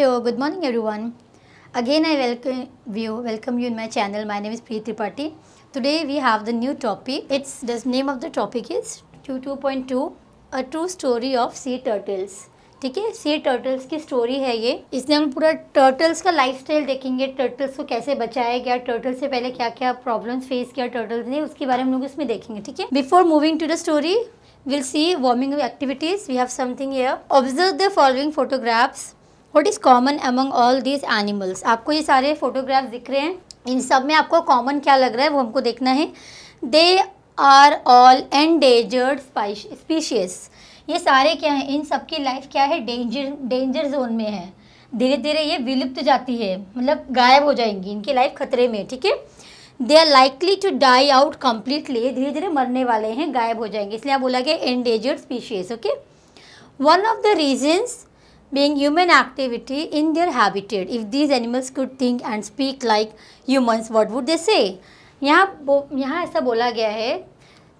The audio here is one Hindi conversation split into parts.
Hello good morning everyone again I welcome view welcome you in my channel my name is Preet Tripathi today we have the new topic it's the name of the topic is two two point two a true story of sea turtles ठीक है सी टर्टल्स की स्टोरी है ये इसमें हम पूरा टर्टल्स का लाइफ स्टाइल देखेंगे टर्टल्स को कैसे बचाया गया टर्टल्स से पहले क्या क्या प्रॉब्लम फेस किया टर्टल्स ने उसके बारे में हम लोग इसमें देखेंगे ठीक है before moving to the story will see warming activities we have something observe the following photographs what is common among all this animals आपको ये सारे फोटोग्राफ दिख रहे हैं इन सब में आपको कॉमन क्या लग रहा है वो हमको देखना है they are all endangered species ये सारे क्या हैं इन सब की लाइफ क्या है डेंजर डेंजर जोन में है धीरे धीरे ये विलुप्त जाती है मतलब गायब हो जाएंगी इनकी लाइफ खतरे में ठीक है they are likely to die out completely धीरे धीरे मरने वाले हैं गायब हो जाएंगे इसलिए आप बोला गया endangered species okay one of the reasons being human activity in their habitat. If these animals could think and speak like humans, what would they say? yahan यहाँ ऐसा बोला गया है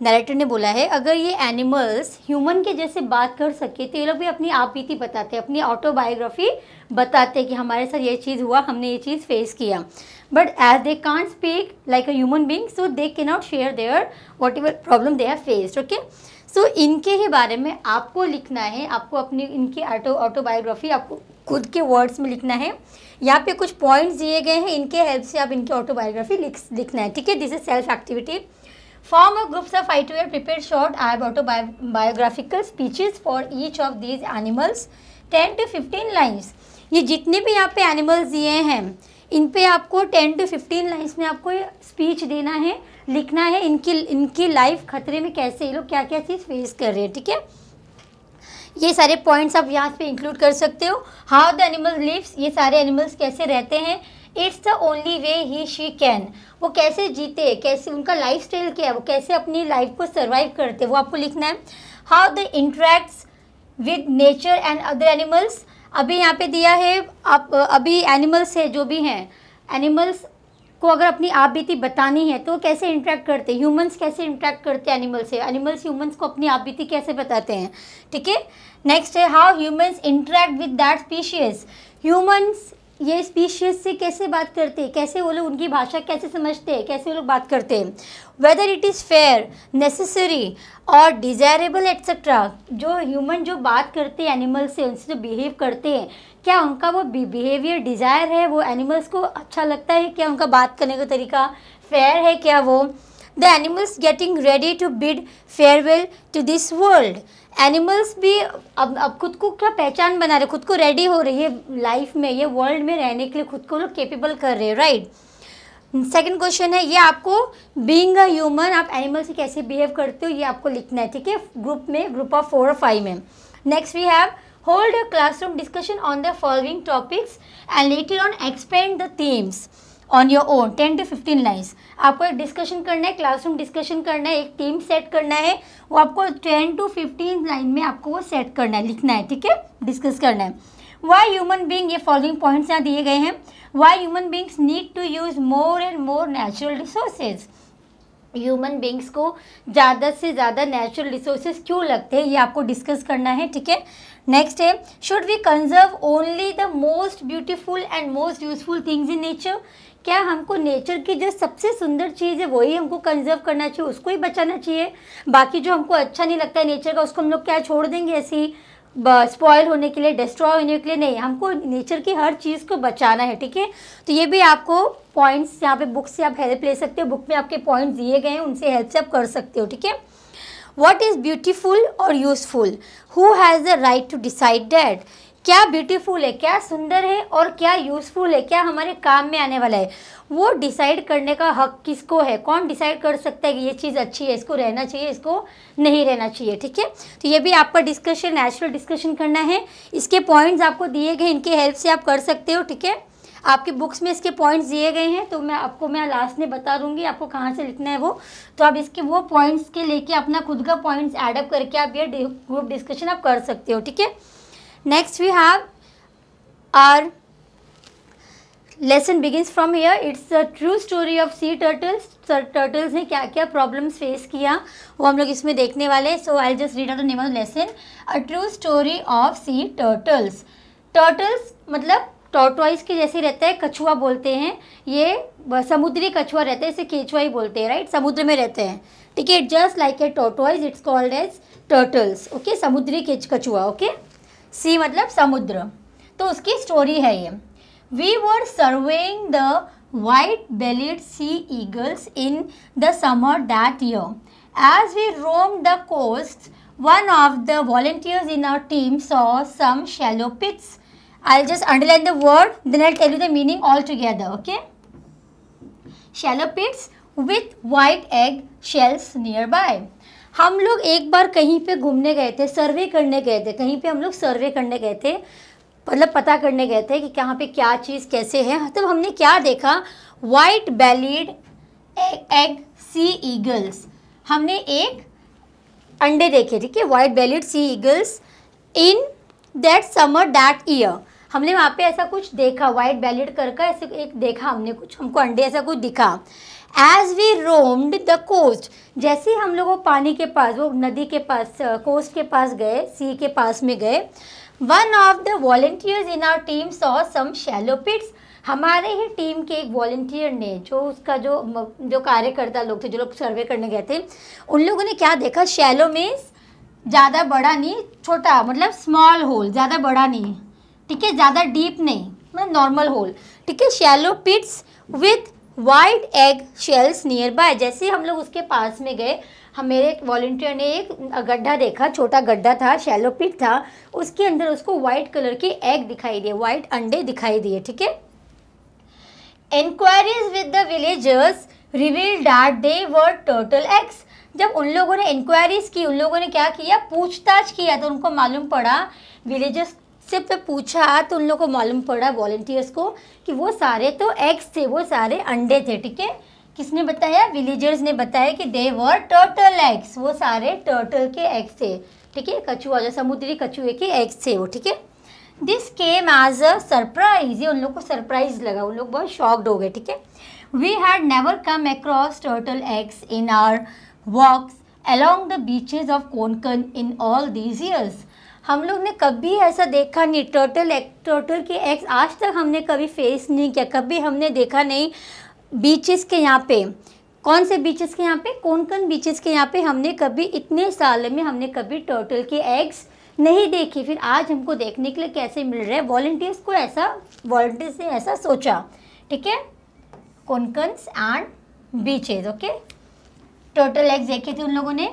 नरेटर ने बोला है अगर ये एनिमल्स ह्यूमन के जैसे बात कर सके तो ये लोग भी अपनी आप बीती बताते अपनी ऑटोबायोग्राफी बताते कि हमारे साथ ये चीज़ हुआ हमने ये चीज़ फेस किया but as they can't speak like a human being so they can not share their whatever problem they have faced okay so so, इनके ही बारे में आपको लिखना है आपको अपनी इनकी ऑटो ऑटोबायोग्राफी आपको खुद के वर्ड्स में लिखना है यहाँ पे कुछ पॉइंट्स दिए गए हैं इनके हेल्प से आप इनकी ऑटोबायोग्राफी लिख लिखना है ठीक है this is self activity form of groups of I two air prepare short autobiographical speeches for each of these animals ten to fifteen lines ये जितने भी यहाँ पे एनिमल्स दिए हैं इन पे आपको टेन टू फिफ्टीन लाइन्स में आपको स्पीच देना है लिखना है इनकी इनकी लाइफ खतरे में कैसे ये लोग क्या क्या चीज़ फेस कर रहे हैं ठीक है ये सारे पॉइंट्स आप यहाँ पे इंक्लूड कर सकते हो हाउ द एनिमल लिव्स ये सारे एनिमल्स कैसे रहते हैं it's the only way he she can वो कैसे जीते कैसे उनका लाइफ स्टाइल क्या है वो कैसे अपनी लाइफ को सर्वाइव करते वो आपको लिखना है how the interacts with nature and other animals अभी यहाँ पे दिया है आप अभी एनिमल्स है जो भी हैं एनिमल्स को अगर अपनी आप बीती बतानी है तो कैसे इंटरेक्ट करते हैं ह्यूमंस कैसे इंटरेक्ट करते हैं एनिमल से एनिमल्स ह्यूमंस को अपनी आप बीती कैसे बताते हैं ठीक है नेक्स्ट है how humans interact with that species humans ये स्पीशीज से कैसे बात करते हैं कैसे वो लोग उनकी भाषा कैसे समझते हैं कैसे वो लोग बात करते हैं whether it is fair necessary और डिज़ायरेबल एट्सेट्रा जो ह्यूमन जो बात करते हैं एनिमल से उनसे जो बिहेव करते हैं क्या उनका वो बिहेवियर डिज़ायर है वो एनिमल्स को अच्छा लगता है क्या उनका बात करने का तरीका फेयर है क्या वो the animals getting ready to bid farewell to this world animals भी अब अब खुद को क्या पहचान बना रहे खुद को रेडी हो रही है लाइफ में ये वर्ल्ड में रहने के लिए खुद को लोग केपेबल कर रहे हैं राइट सेकेंड क्वेश्चन है ये आपको बींग अ ह्यूमन आप एनिमल से कैसे बिहेव करते हो ये आपको लिखना है ठीक है ग्रुप में ग्रुप ऑफ फोर और फाइव में next we have hold a classroom discussion on the following topics and later on expand the themes on your own ten to fifteen lines आपको एक डिस्कशन करना है क्लासरूम डिस्कशन करना है एक टीम सेट करना है वो आपको टेन टू फिफ्टीन लाइन में आपको वो सेट करना है लिखना है ठीक है डिस्कस करना है वाई ह्यूमन बींग ये फॉलोइंग पॉइंट्स यहाँ दिए गए हैं why human beings need to use more and more natural resources human beings को ज़्यादा से ज़्यादा नेचुरल रिसोर्सेज क्यों लगते हैं ये आपको डिस्कस करना है ठीक है नेक्स्ट है should we conserve only the most beautiful and most useful things in nature क्या हमको नेचर की जो सबसे सुंदर चीज़ है वही हमको कंजर्व करना चाहिए उसको ही बचाना चाहिए बाकी जो हमको अच्छा नहीं लगता है नेचर का उसको हम लोग क्या छोड़ देंगे ऐसे ही स्पॉयल होने के लिए डिस्ट्रॉय होने के लिए नहीं हमको नेचर की हर चीज़ को बचाना है ठीक है तो ये भी आपको पॉइंट्स यहाँ पे बुक से आप हेल्प ले सकते हो बुक में आपके पॉइंट्स दिए गए हैं उनसे हेल्प से आप कर सकते हो ठीक है वॉट इज़ ब्यूटीफुल और useful who has the right to decide that क्या ब्यूटीफुल है क्या सुंदर है और क्या यूज़फुल है क्या हमारे काम में आने वाला है वो डिसाइड करने का हक किसको है कौन डिसाइड कर सकता है कि ये चीज़ अच्छी है इसको रहना चाहिए इसको नहीं रहना चाहिए ठीक है तो ये भी आपका डिस्कशन नेचुरल डिस्कशन करना है इसके पॉइंट्स आपको दिए गए इनके हेल्प से आप कर सकते हो ठीक है आपके बुक्स में इसके पॉइंट्स दिए गए हैं तो मैं आपको मैं लास्ट में बता दूंगी आपको कहाँ से लिखना है वो तो आप इसके वो पॉइंट्स के लेके अपना खुद का पॉइंट्स एडअप करके आप ये ग्रुप डिस्कशन आप कर सकते हो ठीक है next we have our lesson begins from here it's a true story of sea turtles turtles ने क्या क्या प्रॉब्लम्स फेस किया वो हम लोग इसमें देखने वाले so I just read out the name of lesson a true story of sea turtles turtles मतलब टॉर्टोइस के जैसे रहता है कछुआ बोलते हैं ये समुद्री कछुआ रहता है इसे केचुआ ही बोलते हैं राइट समुद्र में रहते हैं ठीक है just like a tortoise it's called as turtles okay समुद्री कछुआ ओके सी मतलब समुद्र तो उसकी स्टोरी है ये we were serving the white bellied sea eagles in the summer that year as we roam the coast one of the volunteers in our team saw some shallow pits I'll just underline the word then I'll tell you the meaning all together okay. Shallow pits with white egg shells nearby. हम लोग एक बार कहीं पे घूमने गए थे सर्वे करने गए थे कहीं पे हम लोग सर्वे करने गए थे मतलब पता करने गए थे कि कहाँ पे क्या चीज़ कैसे है तब तो हमने क्या देखा white bellied egg sea eagles हमने एक अंडे देखे ठीक है white bellied sea eagles in that summer that year हमने वहाँ पे ऐसा कुछ देखा वाइट बैलेट कर का ऐसे एक देखा हमने कुछ हमको अंडे ऐसा कुछ दिखा as we roamed the coast जैसे हम लोग वो पानी के पास वो नदी के पास कोस्ट के पास गए सी के पास में गए one of the volunteers in our team saw some shallow pits हमारे ही टीम के एक वॉल्टियर ने जो उसका जो जो कार्यकर्ता लोग थे जो लोग सर्वे करने गए थे उन लोगों ने क्या देखा शैलो मीन्स ज़्यादा बड़ा नहीं छोटा मतलब स्मॉल होल ज़्यादा बड़ा नहीं ठीक है ज़्यादा डीप नहीं मतलब नॉर्मल होल ठीक है shallow pits with white egg shells nearby जैसे हम लोग उसके पास में गए हम मेरे एक वॉल्टियर ने एक गड्ढा देखा छोटा गड्ढा था शैलो पिट था उसके अंदर उसको वाइट कलर के एग दिखाई दिए वाइट अंडे दिखाई दिए ठीक है enquiries with the villagers reveal that they were turtle eggs जब उन लोगों ने इंक्वायरीज की उन लोगों ने क्या किया पूछताछ किया तो उनको मालूम पड़ा विलेजर्स से तो पूछा तो उन लोग को मालूम पड़ा वॉल्टियर्स को कि वो सारे तो एग्स थे वो सारे अंडे थे ठीक है किसने बताया विलेजर्स ने बताया कि दे वर टर्टल एग्स वो सारे टर्टल के एग्स थे ठीक है कछुआ जो समुद्री कछुए के एग्स थे वो ठीक है this came as a surprise ये उन लोग को सरप्राइज लगा उन लोग बहुत शॉक्ड हो गए ठीक है we had never come across turtle eggs in our walks along the beaches of Konkan in all these years हम लोग ने कभी ऐसा देखा नहीं टोटल एक, टोटल की एक्स आज तक हमने कभी फेस नहीं किया कभी हमने देखा नहीं बीचेस के यहाँ पे कौन से बीचेस के यहाँ पे कौन कौन बीचेस के यहाँ पे हमने कभी इतने साल में हमने कभी टोटल की एग्स नहीं देखी फिर आज हमको देखने के लिए कैसे मिल रहा है वॉल्टियर्स को ऐसा वॉल्टियर्स ने ऐसा सोचा ठीक है Konkan's and beaches okay turtle eggs देखे थे उन लोगों ने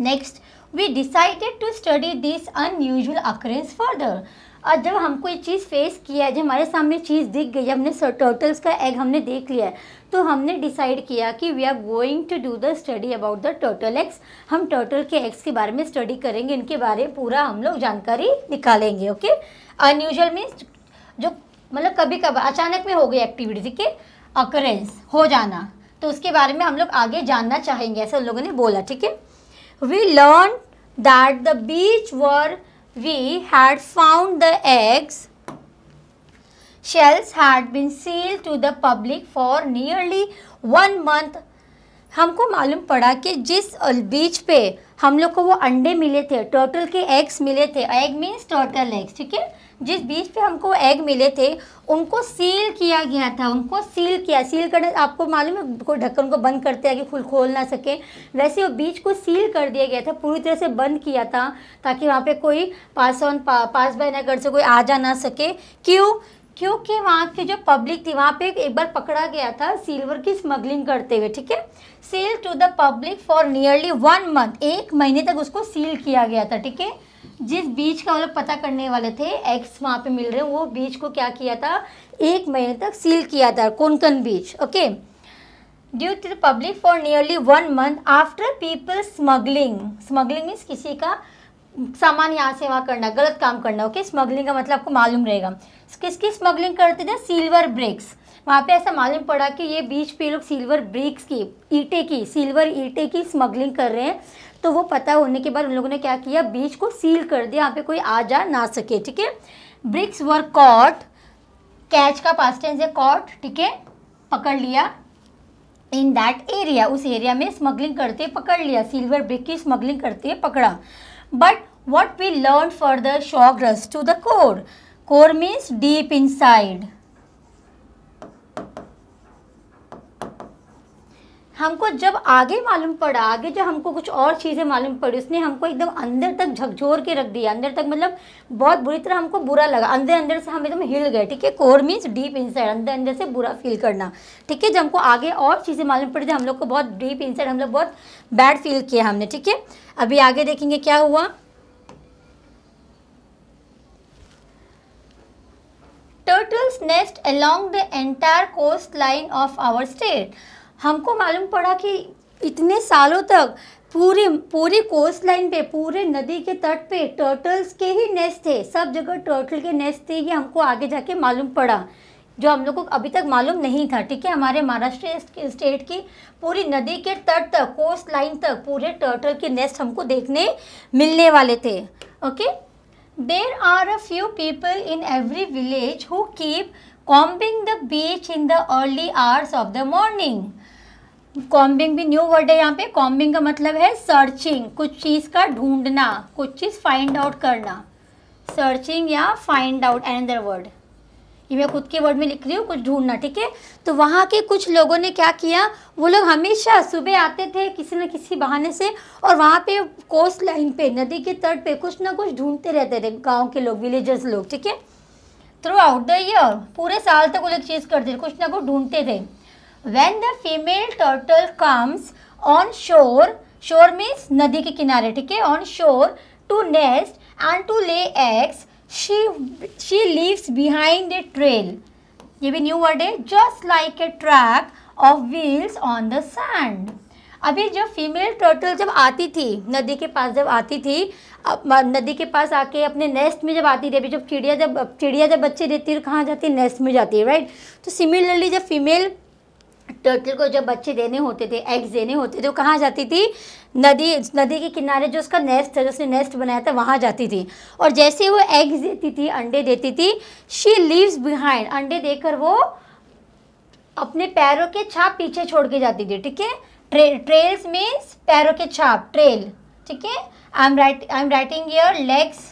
next we decided to study this unusual occurrence further और जब हमको ये चीज़ फेस किया है जब हमारे सामने चीज़ दिख गई हमने टर्टल्स का एग हमने देख लिया है तो हमने डिसाइड किया कि we are going to do the study about the turtle eggs हम टर्टल के एग्स के बारे में स्टडी करेंगे इनके बारे में पूरा हम लोग जानकारी निकालेंगे ओके अनयूजल मीन्स जो मतलब कभी कभी अचानक में हो गई एक्टिविटी के अकरेंस हो जाना तो उसके बारे में हम लोग आगे जानना चाहेंगे ऐसा उन लोगों ने बोला ठीक है we learned that the beach where we had found the eggs shells had been sealed to the public for nearly one month हमको मालूम पड़ा कि जिस बीच पे हम लोग को वो अंडे मिले थे टर्टल के एग्स मिले थे एग मीन्स टर्टल एग्स ठीक है जिस बीज पे हमको एग मिले थे उनको सील किया गया था उनको सील किया सील करने आपको मालूम है कोई ढक्कन को बंद करते हैं कि खुल खोल ना सके वैसे वो बीज को सील कर दिया गया था पूरी तरह से बंद किया था ताकि वहाँ पे कोई पास ऑन पा, पास बाय ना कर से कोई आ जा ना सके क्यों क्योंकि वहाँ की जो पब्लिक थी वहाँ पे एक बार पकड़ा गया था सिल्वर की स्मगलिंग करते हुए ठीक है sale to the public for nearly one month एक महीने तक उसको सील किया गया था ठीक है जिस बीज का मतलब पता करने वाले थे एक्स वहाँ पे मिल रहे हैं वो बीज को क्या किया था एक महीने तक सील किया था Konkan beach okay due to the public for nearly one month after people smuggling smuggling means किसी का सामान यहाँ से वहाँ करना गलत काम करना ओके स्मगलिंग का मतलब आपको मालूम रहेगा किसकी स्मगलिंग करते थे सिल्वर ब्रिक्स वहाँ पे ऐसा मालूम पड़ा कि ये बीच पे लोग सिल्वर ब्रिक्स की ईटे की सिल्वर ईटे की स्मगलिंग कर रहे हैं तो वो पता होने के बाद उन लोगों ने क्या किया बीच को सील कर दिया यहाँ पे कोई आ जा ना सके ठीक है ब्रिक्स वर कॉट कैच का पास टेंस है कॉट ठीक है पकड़ लिया इन दैट एरिया उस एरिया में स्मगलिंग करते पकड़ लिया सिल्वर ब्रिक की स्मगलिंग करते पकड़ा but what we learn for the shock us to the core core means deep inside हमको जब आगे मालूम पड़ा आगे जब हमको कुछ और चीज़ें मालूम पड़ी उसने हमको एकदम अंदर तक झकझोर के रख दिया अंदर तक मतलब बहुत बुरी तरह हमको बुरा लगा अंदर अंदर से हम एकदम हिल गए ठीक है कोर मीन्स डीप इनसाइड अंदर अंदर से बुरा फील करना ठीक है जब हमको आगे और चीज़ें मालूम पड़ी थी हम लोग को बहुत डीप इनसाइड हम लोग बहुत बैड फील किया हमने ठीक है अभी आगे देखेंगे क्या हुआ nest along the entire coastline of our state हमको मालूम पड़ा कि इतने सालों तक पूरे पूरे कोस्ट लाइन पे पूरे नदी के तट पे टर्टल्स के ही नेस्ट थे सब जगह टर्टल के नेस्ट थे ये हमको आगे जाके मालूम पड़ा जो हम लोग को अभी तक मालूम नहीं था ठीक है हमारे महाराष्ट्र स्टेट की पूरी नदी के तट तक कोस्ट लाइन तक पूरे टर्टल के नेस्ट हमको देखने मिलने वाले थे okay there are a few people in every village who keep combing the beach in the early hours of the morning combing भी न्यू वर्ड है यहाँ पे कॉम्बिंग का मतलब है सर्चिंग कुछ चीज़ का ढूंढना कुछ चीज़ फाइंड आउट करना सर्चिंग या फाइंड आउट अनदर वर्ड ये मैं खुद के वर्ड में लिख रही हूँ कुछ ढूंढना ठीक है तो वहाँ के कुछ लोगों ने क्या किया वो लोग हमेशा सुबह आते थे किसी न किसी बहाने से और वहाँ पे कोस्ट लाइन पे नदी के तट पे कुछ ना कुछ ढूंढते रहते थे गांव के लोग विलेजर्स लोग ठीक है थ्रू आउट द ईयर पूरे साल तक वो लोग चीज़ करते थे कुछ ना कुछ ढूंढते थे when the female turtle comes on shore shore means नदी के किनारे ठीक है on shore to nest and to lay eggs she she leaves behind a trail ये भी न्यू वर्ड है just like a track of wheels on the sand अभी जब फीमेल टर्टल जब आती थी नदी के पास जब आती थी नदी के पास आके अपने नेस्ट में जब आती थी अभी जब चिड़िया जब चिड़िया जब बच्चे देती है कहाँ जाती है नेस्ट में जाती है राइट तो सिमिलरली जब फीमेल टर्टल को जब बच्चे देने होते थे एग्स देने होते थे वो कहाँ जाती थी नदी नदी के किनारे जो उसका नेस्ट था जिसने नेस्ट बनाया था वहाँ जाती थी और जैसे वो एग्स देती थी अंडे देती थी शी लीव्स बिहाइंड अंडे देकर वो अपने पैरों के छाप पीछे छोड़ के जाती थी ठीक है ट्रे, ट्रेल्स मीन्स पैरों के छाप ट्रेल ठीक है I am right I am writing your legs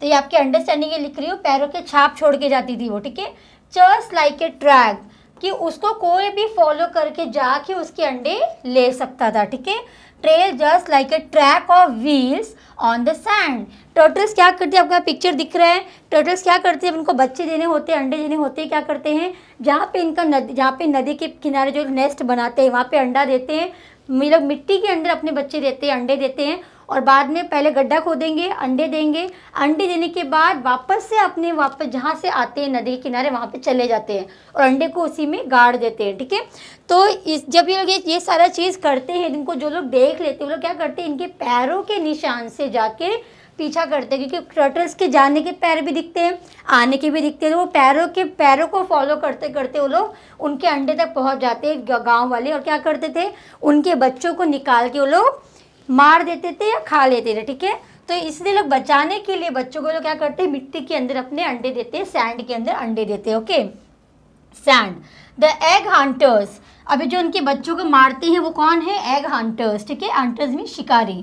तो ये आपके अंडरस्टैंडिंग लिख रही हूँ पैरों के छाप छोड़ के जाती थी वो ठीक है जस्ट लाइक ए ट्रैक कि उसको कोई भी फॉलो करके जाके उसके अंडे ले सकता था ठीक है trail just like a track of wheels on the sand turtles क्या करते हैं आपका पिक्चर दिख रहा है टर्टल्स क्या करते हैं उनको बच्चे देने होते हैं अंडे देने होते हैं क्या करते हैं जहाँ पे इनका नदी जहाँ पे नदी के किनारे जो नेस्ट बनाते हैं वहाँ पे अंडा देते हैं मतलब मिट्टी के अंदर अपने बच्चे देते हैं अंडे देते हैं और बाद में पहले गड्ढा खोदेंगे अंडे देंगे अंडे देने के बाद वापस से अपने वापस जहाँ से आते हैं नदी के किनारे वहाँ पे चले जाते हैं और अंडे को उसी में गाड़ देते हैं ठीक है तो इस जब ये लोग ये सारा चीज़ करते हैं इनको जो लोग देख लेते हैं वो लोग क्या करते हैं इनके पैरों के निशान से जाके पीछा करते हैं क्योंकि टर्टल्स के जाने के पैर भी दिखते हैं आने के भी दिखते हैं तो वो पैरों के पैरों को फॉलो करते करते वो लोग उनके अंडे तक पहुंच जाते हैं गांव वाले और क्या करते थे उनके बच्चों को निकाल के वो लोग मार देते थे या खा लेते थे ठीक है तो इसलिए लोग बचाने के लिए बच्चों को लोग क्या करते हैं मिट्टी के अंदर अपने अंडे देते हैं सैंड के अंदर अंडे देते हैं okay sand the egg hunters अभी जो उनके बच्चों को मारते हैं वो कौन है एग हंटर्स ठीक है हंटर्स में शिकारी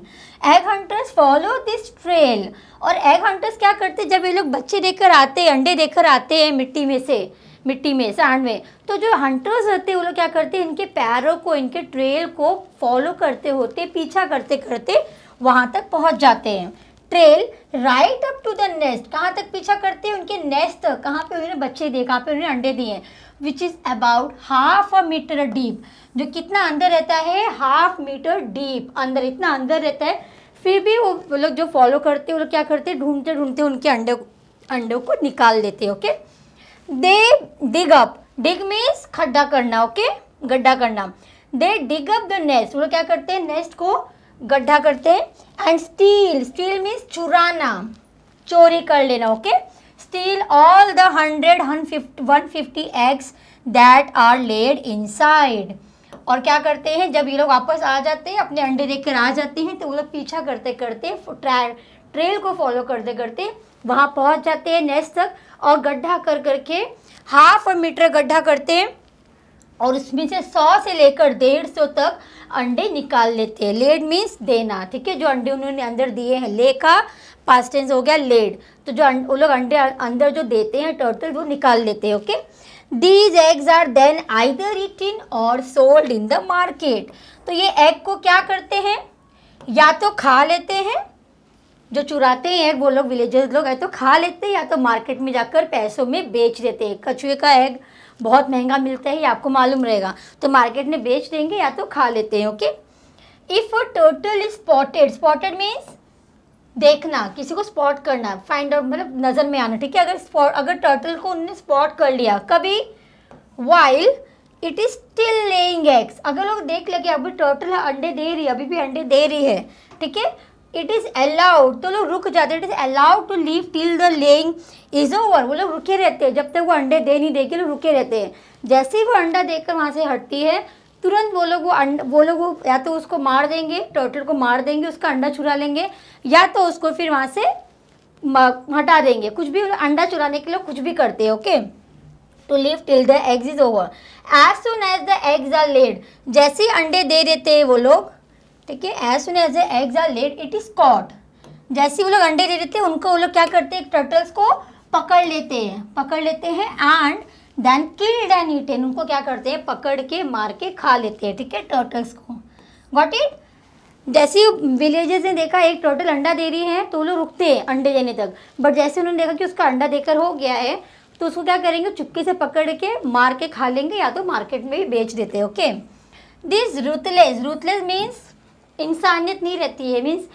egg hunters follow this trail और एग हंटर्स क्या करते हैं जब ये लोग बच्चे देकर आते हैं अंडे देकर आते हैं मिट्टी में से मिट्टी में सांड में तो जो हंटर्स रहते हैं वो लोग क्या करते हैं इनके पैरों को इनके ट्रेल को फॉलो करते होते पीछा करते करते वहाँ तक पहुँच जाते हैं trail right up to the nest कहाँ तक पीछा करते हैं उनके नेस्ट तक कहाँ पे उन्होंने बच्चे दिए कहाँ पे उन्होंने अंडे दिए which is about half a metre deep जो कितना अंदर रहता है हाफ मीटर डीप अंदर इतना अंदर रहता है फिर भी वो, वो लोग जो फॉलो करते हैं वो लोग क्या करते हैं ढूंढते ढूंढते उनके अंडे अंडों को निकाल देते okay okay? They dig up dig means खड्डा करना ओके गड्ढा करना they dig up the nest वो क्या करते हैं नेस्ट को गड्ढा करते हैं एंड स्टील स्टील मीन्स चुराना चोरी कर लेना okay steal all the hundred one fifty eggs that are laid side और क्या करते हैं जब ये लोग वापस आ जाते हैं अपने अंडे देकर आ जाते हैं तो वो लोग पीछा करते करते ट्रेल को फॉलो करते करते वहाँ पहुँच जाते हैं नेस्ट तक और गड्ढा कर करके हाफ मीटर गड्ढा करते हैं और उसमें से सौ से लेकर डेढ़ सौ तक अंडे निकाल लेते हैं लेड मीन्स देना ठीक है जो अंडे उन्होंने अंदर दिए हैं ले का पास्ट टेंस हो गया लेड तो जो अं-, वो लोग अंडे अं-, अंदर जो देते हैं टर्टल वो निकाल लेते हैं okay these eggs are then either eaten और सोल्ड इन द मार्केट तो ये एग को क्या करते हैं या तो खा लेते हैं जो चुराते हैं एग वो लोग विलेजर्स लोग है तो खा लेते हैं या तो मार्केट में जाकर पैसों में बेच देते हैं कछुए का एग बहुत महंगा मिलता है ये आपको मालूम रहेगा तो मार्केट में बेच देंगे या तो खा लेते हैं okay if a turtle is spotted spotted means देखना किसी को स्पॉट करना फाइंड आउट मतलब नज़र में आना ठीक है अगर स्पॉट अगर टर्टल को उनने स्पॉट कर लिया कभी while it is still laying eggs अगर लोग देख लगे अभी टर्टल अंडे दे रही है अभी भी अंडे दे रही है ठीक है इट इज़ अलाउड तो लोग रुक जाते हैं it is allowed to leave till the laying is over वो लोग रुके रहते हैं जब तक वो अंडे दे नहीं देके लोग रुके रहते हैं जैसे ही वो अंडा देकर वहाँ से हटती है तुरंत वो लोग वो अंड वो लोग या तो उसको मार देंगे टर्टल को मार देंगे उसका अंडा चुरा लेंगे या तो उसको फिर वहाँ से हटा देंगे कुछ भी अंडा चुराने के लिए कुछ भी करते हैं okay to live till the eggs is over as soon as the eggs are laid जैसे ही अंडे दे देते हैं वो लोग ठीक है as soon as eggs are laid it is caught जैसे वो लोग अंडे दे देते हैं उनको वो लोग क्या करते हैं टर्टल्स को पकड़ लेते हैं पकड़ लेते हैं and then killed and eaten उनको क्या करते हैं पकड़ के मार के खा लेते हैं ठीक है टर्टल्स को गॉट इट जैसे विलेजेस ने देखा एक टर्टल अंडा दे रही है तो वो लोग रुकते हैं अंडे देने तक बट जैसे उन्होंने देखा कि उसका अंडा देकर हो गया है तो उसको क्या करेंगे चुपके से पकड़ के मार के खा लेंगे या तो मार्केट में भी बेच देते हैं okay this ruthless ruthless means इंसानियत नहीं रहती है means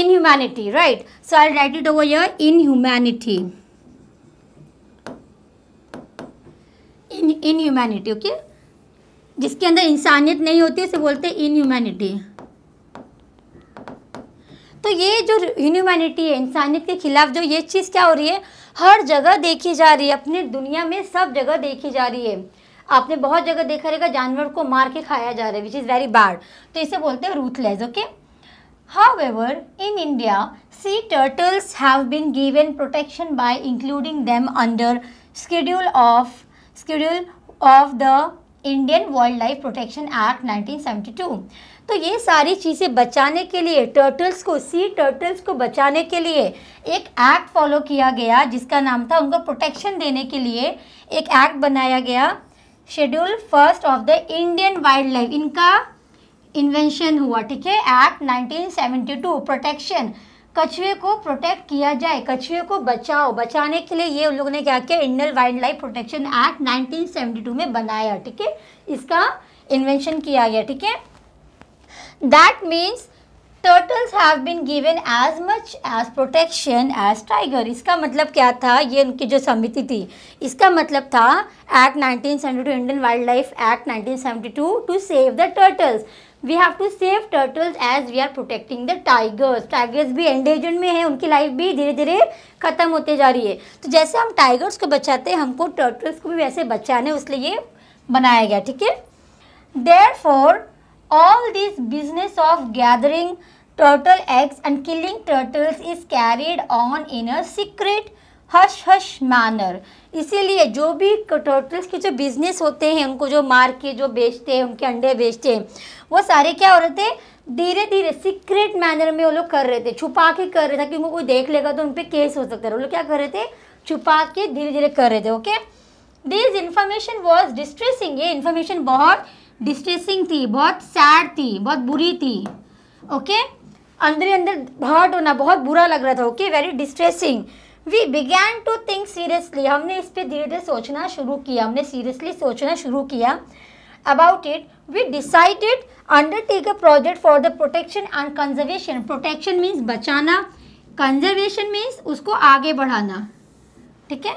inhumanity right so I write it over your inhumanity inhumanity okay जिसके अंदर इंसानियत नहीं होती उसे बोलते हैं इन ह्यूमैनिटी तो ये जो इनह्यूमैनिटी है इंसानियत के खिलाफ जो ये चीज़ क्या हो रही है हर जगह देखी जा रही है अपने दुनिया में सब जगह देखी जा रही है आपने बहुत जगह देखा रहेगा जानवर को मार के खाया जा रहा है विच इज़ वेरी बैड तो इसे बोलते हैं ruthless okay However, in India, sea turtles have been given protection by including them under schedule of schedule of the Indian wildlife protection act 1972 तो ये सारी चीज़ें बचाने के लिए टर्टल्स को सी टर्टल्स को बचाने के लिए एक एक्ट फॉलो किया गया जिसका नाम था उनको प्रोटेक्शन देने के लिए एक एक्ट बनाया गया schedule first of the Indian wildlife इनका इन्वेंशन हुआ ठीक है एक्ट 1972 प्रोटेक्शन कछुए को प्रोटेक्ट किया जाए कछुए को बचाओ बचाने के लिए ये उन लोगों ने क्या किया Indian wildlife protection act 1972 में बनाया ठीक है इसका इन्वेंशन किया गया ठीक है that means turtles have been given as much as protection as tiger इसका मतलब क्या था ये उनकी जो समिति थी इसका मतलब था act nineteen two Indian wildlife act nineteen seventy two to save the turtles we have to save turtles as we are protecting the tigers tigers भी एंडेजन में है उनकी लाइफ भी धीरे धीरे ख़त्म होते जा रही है तो जैसे हम टाइगर्स को बचाते हैं हमको टर्टल्स को भी वैसे बचाने उसलिए बनाया गया ठीक है therefore all this business of gathering turtle eggs and killing turtles is carried on in a secret hush hush manner इसीलिए जो भी टर्टल्स के जो बिजनेस होते हैं उनको जो मार के जो बेचते हैं उनके अंडे बेचते हैं वो सारे क्या हो रहे थे धीरे धीरे सीक्रेट मैनर में वो लोग कर रहे थे छुपा के कर रहे थे कि उनको कोई देख लेगा तो उन पर केस हो सकता है वो लोग क्या कर रहे थे छुपा के धीरे धीरे कर रहे थे okay this information was distressing ये इन्फॉर्मेशन बहुत डिस्ट्रेसिंग थी बहुत सैड थी बहुत बुरी थी ओके okay? अंदर ही अंदर हर्ट होना बहुत बुरा लग रहा था okay very distressing we began to think seriously हमने इस पर धीरे धीरे सोचना शुरू किया हमने सीरियसली सोचना शुरू किया about it we decided undertake a project for the protection and conservation protection means बचाना कंजर्वेशन मीन्स उसको आगे बढ़ाना ठीक है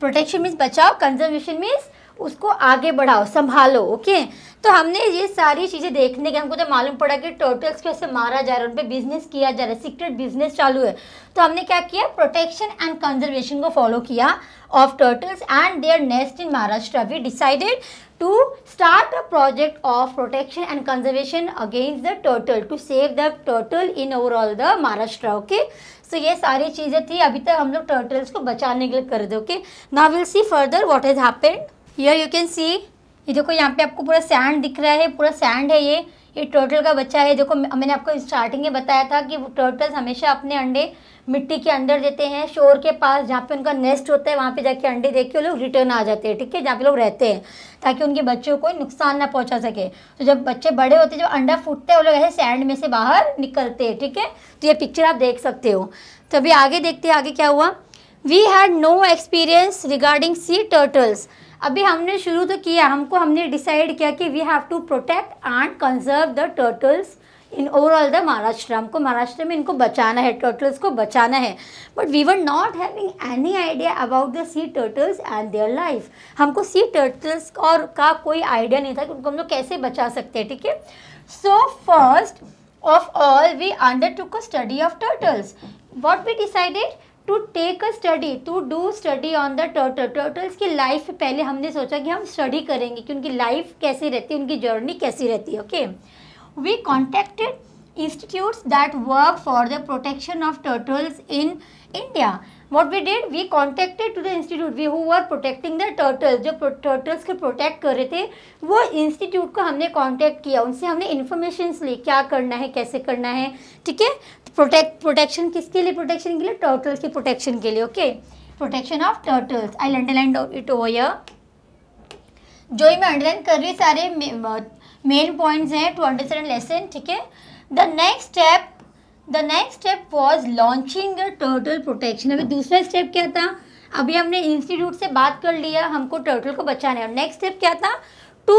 प्रोटेक्शन मीन्स बचाओ कंजर्वेशन मीन्स उसको आगे बढ़ाओ संभालो ओके तो हमने ये सारी चीज़ें देखने के हमको जब तो मालूम पड़ा कि टोटल्स कैसे मारा जा रहा है उन पर बिजनेस किया जा रहा है सीक्रेट बिजनेस चालू है तो हमने क्या किया प्रोटेक्शन एंड कंजर्वेशन को फॉलो किया of turtles and their nest in Maharashtra we decided to start a project of protection and conservation against the turtle to save the turtle in overall the Maharashtra okay so ये सारी चीज़ें थी अभी तक हम लोग टर्टल्स को बचाने के लिए कर दो ओके ना will see further what is happened here you can see ये देखो यहाँ पे आपको पूरा सैंड दिख रहा है पूरा सैंड है ये ये टर्टल का बच्चा है देखो मैंने आपको स्टार्टिंग में बताया था कि टर्टल्स हमेशा अपने अंडे मिट्टी के अंदर देते हैं शोर के पास जहाँ पे उनका नेस्ट होता है वहाँ पे जाके अंडे देख के लोग रिटर्न आ जाते हैं ठीक है जहाँ पे लोग रहते हैं ताकि उनके बच्चों को नुकसान ना पहुँचा सके तो जब बच्चे बड़े होते हैं जब अंडा फूटता है वो लोग ऐसे सैंड में से बाहर निकलते हैं ठीक है तो ये पिक्चर आप देख सकते हो तो अभी आगे देखते हैं आगे क्या हुआ we had no experience regarding sea turtles अभी हमने शुरू तो किया हमको हमने डिसाइड किया कि we have to protect and conserve the turtles in overall the Maharashtra हमको महाराष्ट्र में इनको बचाना है टर्टल्स को बचाना है but we were not having any idea about the sea turtles and their life हमको सी टर्टल्स और का कोई आइडिया नहीं था कि उनको हम लोग कैसे बचा सकते हैं ठीक है so first of all we undertook a study of turtles what we decided to take a study to do study on the turtle turtles की लाइफ पहले हमने सोचा कि हम स्टडी करेंगे कि उनकी लाइफ कैसी रहती है उनकी जर्नी कैसी रहती है okay we contacted institutes that work for the protection of turtles in India what we did we contacted to the institute we who are protecting the turtles जो टर्टल्स को प्रोटेक्ट कर रहे थे वो इंस्टीट्यूट को हमने कॉन्टेक्ट किया उनसे हमने इन्फॉर्मेशन ली क्या करना है कैसे करना है ठीक है प्रोटेक्ट प्रोटेक्शन किसके लिए प्रोटेक्शन के लिए टर्टल्स के प्रोटेक्शन के लिए okay protection of turtles I underline it over जो ही मैं अंडरलाइन कर रही सारे मेन पॉइंट्स हैं टू अंडरस्टैंड लेसन ठीक है the next step the next step was launching turtle protection अभी दूसरा स्टेप क्या था अभी हमने इंस्टीट्यूट से बात कर लिया हमको टर्टल को बचाना है नेक्स्ट स्टेप क्या था to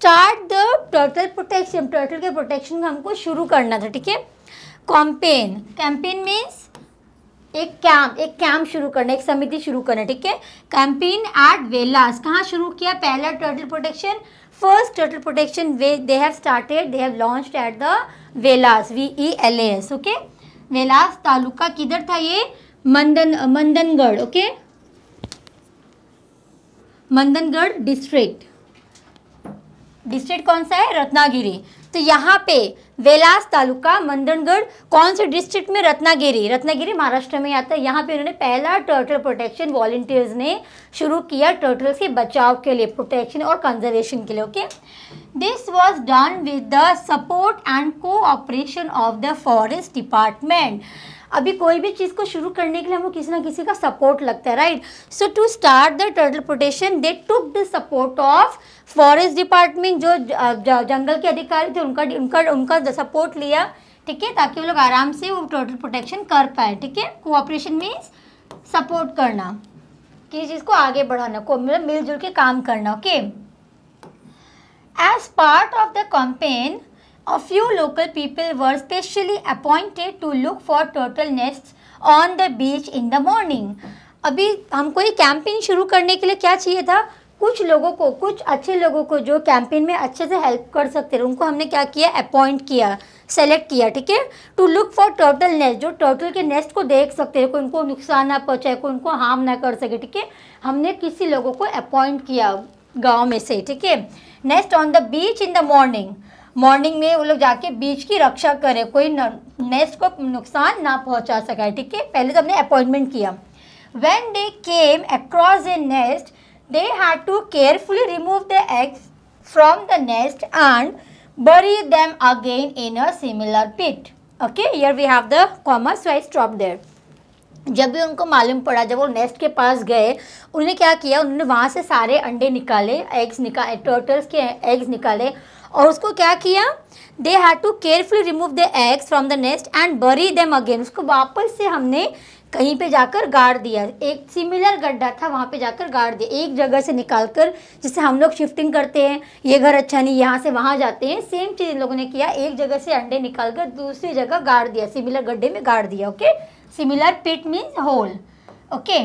start the turtle protection turtle के प्रोटेक्शन हमको शुरू करना था ठीक है कॉम्पेन कैंपेन मीन्स एक कैम्प एक कैम्प शुरू करना एक समिति शुरू करना ठीक है कैंपेन एट वेलास कहाँ शुरू किया पहला turtle protection first turtle protection way they have started they have launched at the Velas V E L S okay Velas taluka किधर था ये मंदन Mandangad okay Mandangad district district कौन सा है रत्नागिरी तो यहाँ पे वेलास तालुका मंदनगढ़ कौन से डिस्ट्रिक्ट में रत्नागिरी रत्नागिरी महाराष्ट्र में आता है यहाँ पे उन्होंने पहला टर्टल प्रोटेक्शन वॉल्टियर्स ने शुरू किया टर्टल्स के बचाव के लिए प्रोटेक्शन और कंजर्वेशन के लिए okay this was done with the support and cooperation of the forest department अभी कोई भी चीज़ को शुरू करने के लिए हमें किसी ना किसी का सपोर्ट लगता है right so to start the turtle protection they took the support of forest department जो जंगल के अधिकारी थे उनका उनका उनका सपोर्ट लिया ठीक है ताकि वो लोग आराम से वो टोटल प्रोटेक्शन कर पाए ठीक है कोऑपरेशन मीन्स सपोर्ट करना किसी चीज़ को आगे बढ़ाना को मतलब मिलजुल के काम करना okay as part of the campaign a few local people were specially appointed to look for turtle nests on the beach in the morning. अभी हमको ये कैंपेन शुरू करने के लिए क्या चाहिए था कुछ लोगों को कुछ अच्छे लोगों को जो कैंपेन में अच्छे से हेल्प कर सकते थे उनको हमने क्या किया अपॉइंट किया सेलेक्ट किया ठीक है to look for turtle nest जो टर्टल के नेस्ट को देख सकते हैं कोई उनको नुकसान ना पहुँचाए कोई उनको हार्म ना कर सके ठीक है हमने किसी लोगों को अपॉइंट किया गाँव में से ठीक है nest on the beach in the morning morning में वो लोग जाके बीच की रक्षा करें कोई नेस्ट को नुकसान ना पहुंचा सका ठीक है पहले तो हमने अपॉइंटमेंट किया when they came across a nest they had to carefully remove the eggs from the nest and bury them again in a similar pit okay here we have the commerce wise stop there जब भी उनको मालूम पड़ा जब वो नेस्ट के पास गए उन्होंने क्या किया उन्होंने वहाँ से सारे अंडे निकाले एग्स निकाले टर्टल्स के एग्स निकाले और उसको क्या किया they had to carefully remove the eggs from the nest and bury them again उसको वापस से हमने कहीं पे जाकर गाड़ दिया एक सिमिलर गड्ढा था वहाँ पे जाकर गाड़ दिया एक जगह से निकाल कर हम लोग शिफ्टिंग करते हैं ये घर अच्छा नहीं यहाँ से वहाँ जाते हैं सेम चीज़ इन लोगों ने किया एक जगह से अंडे निकाल कर दूसरी जगह गाड़ दिया सिमिलर गड्ढे में गाड़ दिया okay similar pit means hole okay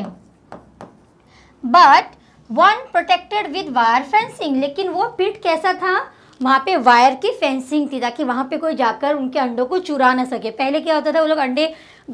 but one protected with wire fencing लेकिन वो पिट कैसा था वहाँ पे वायर की फेंसिंग थी ताकि वहाँ पे कोई जाकर उनके अंडों को चुरा ना सके पहले क्या होता था वो लोग अंडे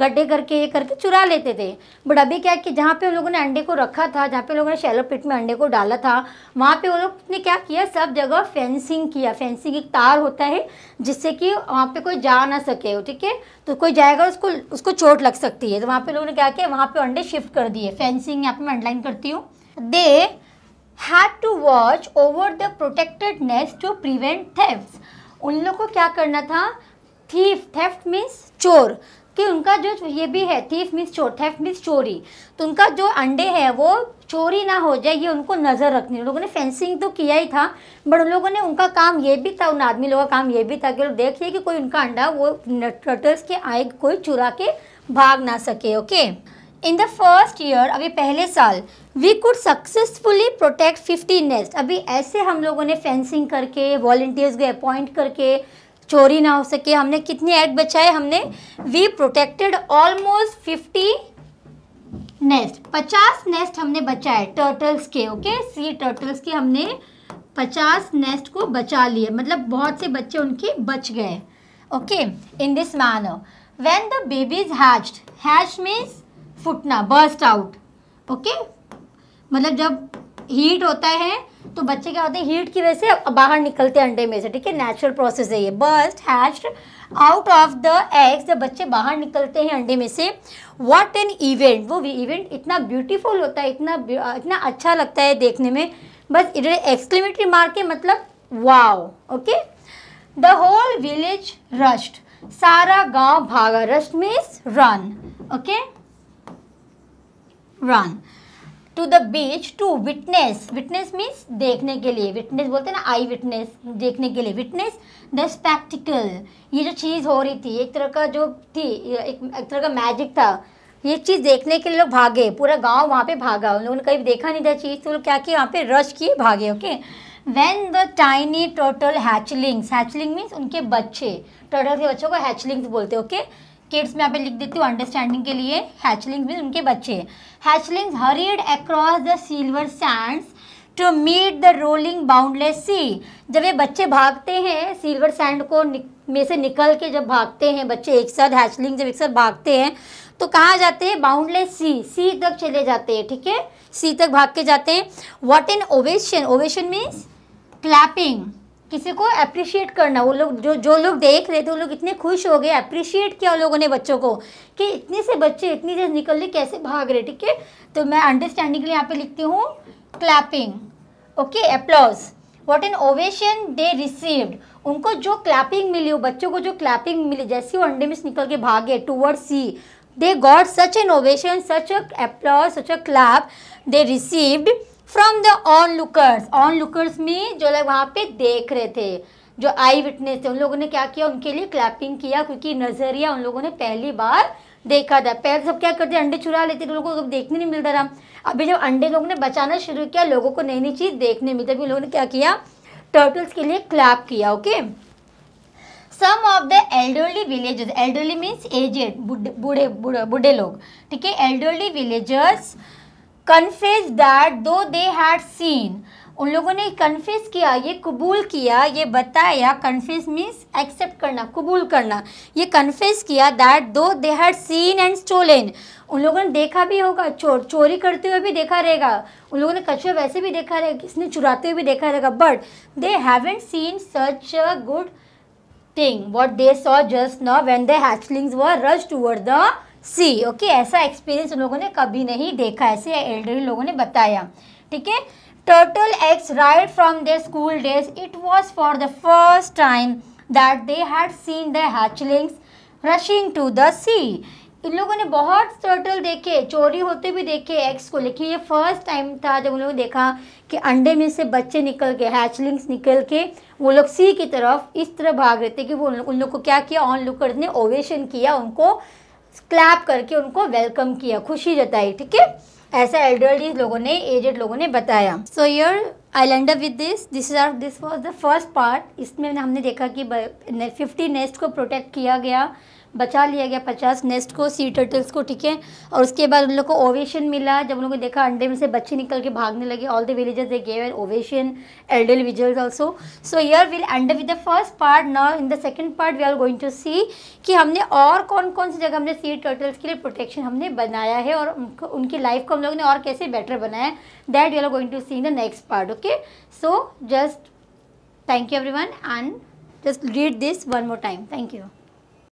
गड्ढे करके ये करके चुरा लेते थे बट अभी क्या कि जहाँ पे उन लोगों ने अंडे को रखा था जहाँ पे लोगों ने शैलो पिट में अंडे को डाला था वहाँ पे वो लोग ने क्या किया सब जगह फेंसिंग किया फेंसिंग एक तार होता है जिससे कि वहाँ पे कोई जा ना सके ठीक है तो कोई जाएगा उसको उसको चोट लग सकती है तो वहाँ पे लोगों ने क्या किया वहाँ पे अंडे शिफ्ट कर दिए फेंसिंग यहाँ पे मैं अंडलाइन करती हूँ they had to watch over the protected nest to prevent theft उन लोग को क्या करना था थीफ थेफ्ट मीन्स चोर कि उनका जो ये भी है थीफ मीन्स चोर थेफ्ट मीन्स चोरी तो उनका जो अंडे है वो चोरी ना हो जाए ये उनको नज़र रखनी उन लोगों ने फेंसिंग तो किया ही था बट उन लोगों ने उनका काम ये भी था उन आदमी लोगों का काम ये भी था कि लोग देखिए कि कोई उनका अंडा वो टर्टल्स के आए कोई चुरा के भाग ना सके okay okay? In the first year अभी पहले साल we could successfully protect fifty nest अभी ऐसे हम लोगों ने फेंसिंग करके वॉल्टियर्स को अपॉइंट करके चोरी ना हो सके हमने कितने एक्ट बचाए हमने we protected almost fifty nest पचास नेस्ट हमने बचाए टर्टल्स के ओके सी टर्टल्स के हमने पचास नेस्ट को बचा लिए मतलब बहुत से बच्चे उनके बच गए okay in this manner when the babies hatched hatch means फुटना बर्स्ट आउट ओके मतलब जब हीट होता है तो बच्चे क्या होते हैं हीट की वजह से बाहर निकलते हैं अंडे में से ठीक है नेचुरल प्रोसेस है ये burst hatched out of the eggs जब बच्चे बाहर निकलते हैं अंडे में से व्हाट एन इवेंट वो इवेंट इतना ब्यूटीफुल होता है इतना इतना अच्छा लगता है देखने में बस इधर एक्सक्लेमेटरी मार्क है मतलब wow okay the whole village rushed सारा गांव भागा rushed means run okay run to the beach to witness witness means देखने के लिए विटनेस बोलते हैं ना आई विटनेस देखने के लिए विटनेस द स्पेक्टिकल ये जो चीज़ हो रही थी एक तरह का जो थी एक एक तरह का मैजिक था ये चीज़ देखने के लिए लोग भागे पूरा गांव वहाँ पे भागा उन लोगों ने कभी देखा नहीं था चीज़ तो लोग क्या किया वहाँ पे रश किए भागे okay when the tiny turtle hatchlings hatchling means उनके बच्चे टोटल के बच्चों को हैचलिंग्स बोलते ओके okay? किड्स में यहाँ पे लिख देती हूँ अंडरस्टैंडिंग के लिए हैचलिंग्स मीन उनके बच्चे hatchlings hurried across the silver sands to meet the rolling boundless sea जब ये बच्चे भागते हैं सिल्वर सैंड को में से निकल के जब भागते हैं बच्चे एक साथ हैचलिंग जब एक साथ भागते हैं तो कहाँ जाते हैं बाउंडलेस सी सी तक चले जाते हैं ठीक है सी तक भाग के जाते हैं what an ovation ovation means clapping किसी को अप्रिशिएट करना वो लोग जो जो लोग देख रहे थे वो लोग इतने खुश हो गए अप्रिशिएट किया लोगों ने बच्चों को कि इतने से बच्चे इतनी देर निकल रहे कैसे भाग रहे ठीक है तो मैं अंडरस्टैंडिंग के लिए यहाँ पे लिखती हूँ clapping okay applause what an ovation they received उनको जो क्लैपिंग मिली बच्चों को जो क्लैपिंग मिली जैसे वो अंडे में निकल के भागे toward sea they got such an ovation such a applause such a clap they received from the onlookers onlookers में जो लोग वहाँ पे देख रहे थे जो आई विटनेस थे उन लोगों ने क्या किया उनके लिए क्लैपिंग किया क्योंकि नजरिया उन लोगों ने पहली बार देखा था पहले सब क्या करते अंडे चुरा लेते थे लोगों को देखने नहीं मिलता था अभी जब अंडे लोगों ने बचाना शुरू किया लोगों को नई नई चीज़ देखने मिलती अभी लोगों ने क्या किया टर्टल्स के लिए क्लैप किया okay some of the elderly villagers elderly means aged बूढ़े बूढ़े लोग ठीक है elderly villagers कन्फेज that though they had scene उन लोगों ने कन्फेस किया ये कबूल किया ये बताया कन्फेस मीन्स एक्सेप्ट करना कबूल करना ये कन्फेस किया that though they had seen and stolen उन लोगों ने देखा भी होगा चोर चोरी करते हुए भी देखा रहेगा उन लोगों ने कछुए वैसे भी देखा रहेगा किसने चुराते हुए भी देखा रहेगा but they haven't seen such a good thing what they saw just now when they hatchlings were rush toward the sea okay ऐसा एक्सपीरियंस उन लोगों ने कभी नहीं देखा ऐसे एल्डरली लोगों ने बताया ठीक है turtle eggs right from their school days it was for the first time that they had seen the hatchlings rushing to the sea इन लोगों ने बहुत टर्टल देखे चोरी होते भी देखे एग्स को लेकिन ये फर्स्ट टाइम था जब उन लोगों ने देखा कि अंडे में से बच्चे निकल के हैचलिंग्स निकल के वो लोग सी की तरफ इस तरह भाग रहे थे कि वो उन लोग को क्या किया ऑन लुकर्स ने ओवेशन किया उनको क्लैप करके उनको वेलकम किया खुशी जताई ठीक है ऐसा एल्डरली लोगों ने एजेड लोगों ने बताया so here I land with this this are this was the first part इसमें हमने देखा कि फिफ्टी नेस्ट को प्रोटेक्ट किया गया बचा लिया गया पचास नेस्ट को सी टर्टल्स को ठीक है और उसके बाद उन लोग को ओवेशन मिला जब उन लोगों ने देखा अंडे में से बच्चे निकल के भागने लगे all the villages they gave an ovation elder villagers also so here will end with the first part now in the second part we are going to see कि हमने और कौन कौन सी जगह हमने सी टर्टल्स के लिए प्रोटेक्शन हमने बनाया है और उनको उनकी लाइफ को हम लोगों ने और कैसे बेटर बनाया that we are going to see in the next part okay so just you everyone and just read this one more time thank you